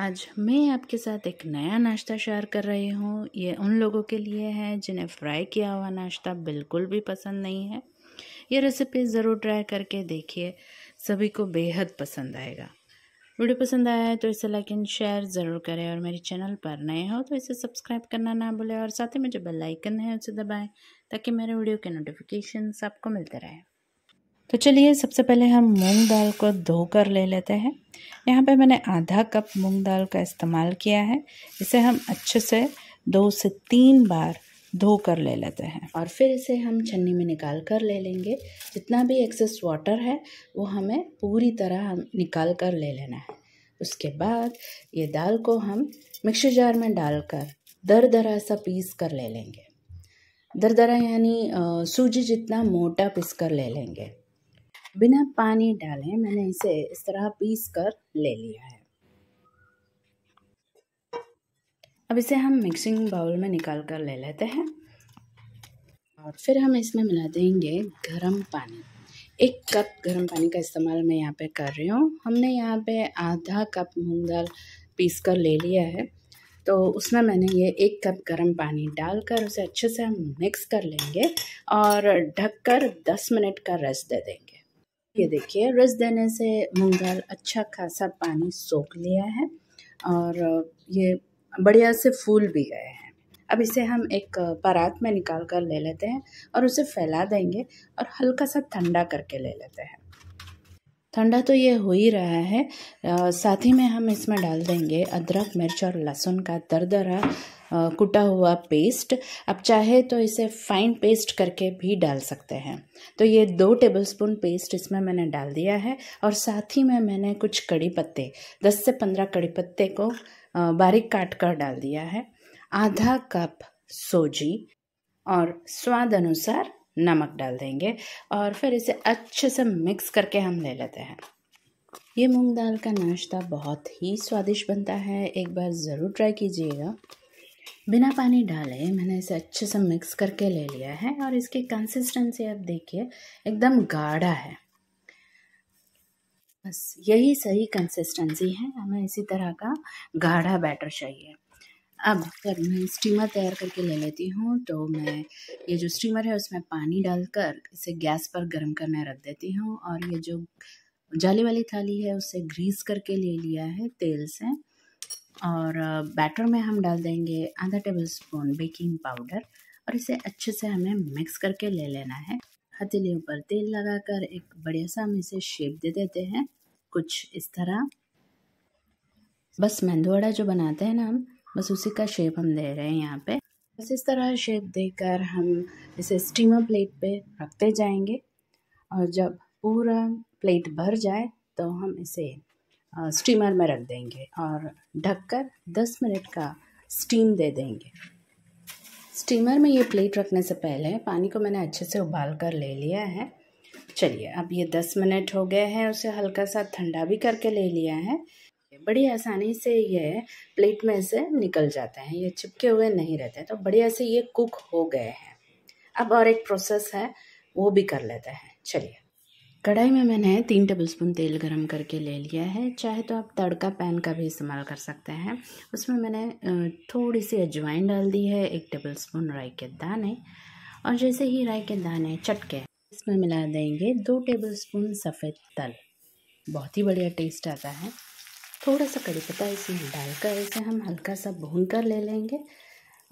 आज मैं आपके साथ एक नया नाश्ता शेयर कर रही हूँ ये उन लोगों के लिए है जिन्हें फ्राई किया हुआ नाश्ता बिल्कुल भी पसंद नहीं है ये रेसिपी ज़रूर ट्राई करके देखिए सभी को बेहद पसंद आएगा वीडियो पसंद आया है तो इसे लाइक एंड शेयर ज़रूर करें और मेरे चैनल पर नए हो तो इसे सब्सक्राइब करना ना भूलें और साथ ही में जो बेल है उसे दबाएँ ताकि मेरे वीडियो के नोटिफिकेशन आपको मिलते रहें तो चलिए सबसे पहले हम मूंग दाल को धो कर ले लेते हैं यहाँ पे मैंने आधा कप मूंग दाल का इस्तेमाल किया है इसे हम अच्छे से दो से तीन बार धो कर ले लेते हैं और फिर इसे हम छन्नी में निकाल कर ले लेंगे जितना भी एक्सेस वाटर है वो हमें पूरी तरह हम निकाल कर ले लेना है उसके बाद ये दाल को हम मिक्सर जार में डालकर दर दरा सा पीस कर ले लेंगे दर दरा यानी सूजी जितना मोटा पीस कर ले लेंगे बिना पानी डाले मैंने इसे इस तरह पीस कर ले लिया है अब इसे हम मिक्सिंग बाउल में निकाल कर ले लेते हैं और फिर हम इसमें मिला देंगे गरम पानी एक कप गरम पानी का इस्तेमाल मैं यहाँ पे कर रही हूँ हमने यहाँ पे आधा कप मूंग दाल पीस कर ले लिया है तो उसमें मैंने ये एक कप गरम पानी डालकर उसे अच्छे से हम मिक्स कर लेंगे और ढककर 10 मिनट का रेस्ट दे देंगे ये देखिए रस देने से मूंग अच्छा खासा पानी सोख लिया है और ये बढ़िया से फूल भी गए हैं अब इसे हम एक परात में निकाल कर ले लेते हैं और उसे फैला देंगे और हल्का सा ठंडा करके ले लेते हैं ठंडा तो ये हो ही रहा है साथ ही में हम इसमें डाल देंगे अदरक मिर्च और लहसुन का दरदरा कुटा हुआ पेस्ट आप चाहे तो इसे फाइन पेस्ट करके भी डाल सकते हैं तो ये दो टेबलस्पून पेस्ट इसमें मैंने डाल दिया है और साथ ही में मैंने कुछ कड़ी पत्ते दस से पंद्रह कड़ी पत्ते को बारीक काट कर डाल दिया है आधा कप सोजी और स्वाद अनुसार नमक डाल देंगे और फिर इसे अच्छे से मिक्स करके हम ले लेते हैं ये मूंग दाल का नाश्ता बहुत ही स्वादिष्ट बनता है एक बार ज़रूर ट्राई कीजिएगा बिना पानी डाले मैंने इसे अच्छे से मिक्स करके ले लिया है और इसकी कंसिस्टेंसी आप देखिए एकदम गाढ़ा है बस यही सही कंसिस्टेंसी है हमें इसी तरह का गाढ़ा बैटर चाहिए अब अगर मैं स्टीमर तैयार करके ले लेती हूँ तो मैं ये जो स्टीमर है उसमें पानी डालकर इसे गैस पर गर्म करने रख देती हूँ और ये जो जाली वाली थाली है उसे ग्रीस करके ले लिया है तेल से और बैटर में हम डाल देंगे आधा टेबल स्पून बेकिंग पाउडर और इसे अच्छे से हमें मिक्स करके ले लेना है हथेलियों पर तेल लगाकर एक बढ़िया सा हम इसे शेप दे देते हैं कुछ इस तरह बस मेंदू वड़ा जो बनाते हैं ना हम बस उसी का शेप हम दे रहे हैं यहाँ पे बस इस तरह शेप देकर हम इसे स्टीमर प्लेट पे रखते जाएंगे और जब पूरा प्लेट भर जाए तो हम इसे स्टीमर में रख देंगे और ढककर 10 मिनट का स्टीम दे देंगे स्टीमर में ये प्लेट रखने से पहले पानी को मैंने अच्छे से उबाल कर ले लिया है चलिए अब ये 10 मिनट हो गए हैं उसे हल्का सा ठंडा भी करके ले लिया है हैं बड़ी आसानी से ये प्लेट में से निकल जाते हैं ये चिपके हुए नहीं रहते तो बढ़िया से ये कुक हो गए हैं अब और एक प्रोसेस है वो भी कर लेते हैं चलिए कढ़ाई में मैंने तीन टेबलस्पून तेल गरम करके ले लिया है चाहे तो आप तड़का पैन का भी इस्तेमाल कर सकते हैं उसमें मैंने थोड़ी सी अजवाइन डाल दी है एक टेबलस्पून राई के दाने और जैसे ही राई के दाने चटके इसमें मिला देंगे दो टेबलस्पून सफ़ेद तल बहुत ही बढ़िया टेस्ट आता है थोड़ा सा कड़ी पत्ता इसमें डालकर इसे हम हल्का सा भून कर ले लेंगे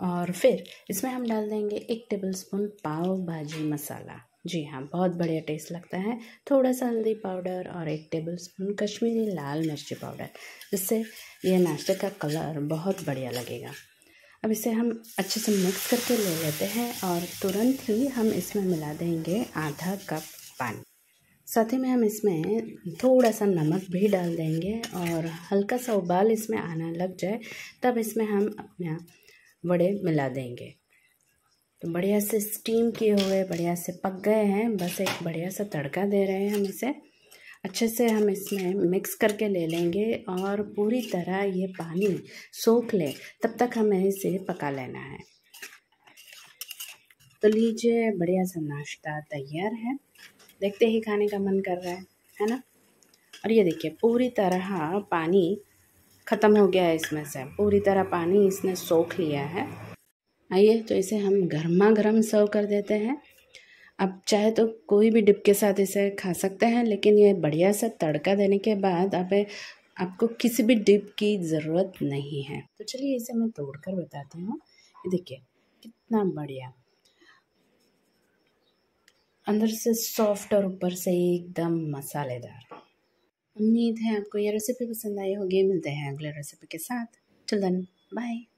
और फिर इसमें हम डाल देंगे एक टेबल स्पून पाव भाजी मसाला जी हाँ बहुत बढ़िया टेस्ट लगता है थोड़ा सा हल्दी पाउडर और एक टेबल स्पून कश्मीरी लाल मिर्ची पाउडर इससे यह नाश्ते का कलर बहुत बढ़िया लगेगा अब इसे हम अच्छे से मिक्स करके ले लेते हैं और तुरंत ही हम इसमें मिला देंगे आधा कप पानी साथ ही में हम इसमें थोड़ा सा नमक भी डाल देंगे और हल्का सा उबाल इसमें आना लग जाए तब इसमें हम अपना बड़े मिला देंगे तो बढ़िया से स्टीम किए हुए बढ़िया से पक गए हैं बस एक बढ़िया सा तड़का दे रहे हैं हम इसे अच्छे से हम इसमें मिक्स करके ले लेंगे और पूरी तरह ये पानी सोख ले तब तक हमें इसे पका लेना है तो लीजिए बढ़िया सा नाश्ता तैयार है देखते ही खाने का मन कर रहा है है ना और ये देखिए पूरी तरह पानी ख़त्म हो गया है इसमें से पूरी तरह पानी इसने सोख लिया है आइए तो इसे हम गर्मा गर्म सर्व कर देते हैं अब चाहे तो कोई भी डिप के साथ इसे खा सकते हैं लेकिन ये बढ़िया सा तड़का देने के बाद आप आपको किसी भी डिप की ज़रूरत नहीं है तो चलिए इसे मैं तोड़ कर बताती हूँ देखिए कितना बढ़िया अंदर से सॉफ्ट और ऊपर से एकदम मसालेदार उम्मीद है आपको यह रेसिपी पसंद आई होगी मिलते हैं अगले रेसिपी के साथ चलन बाय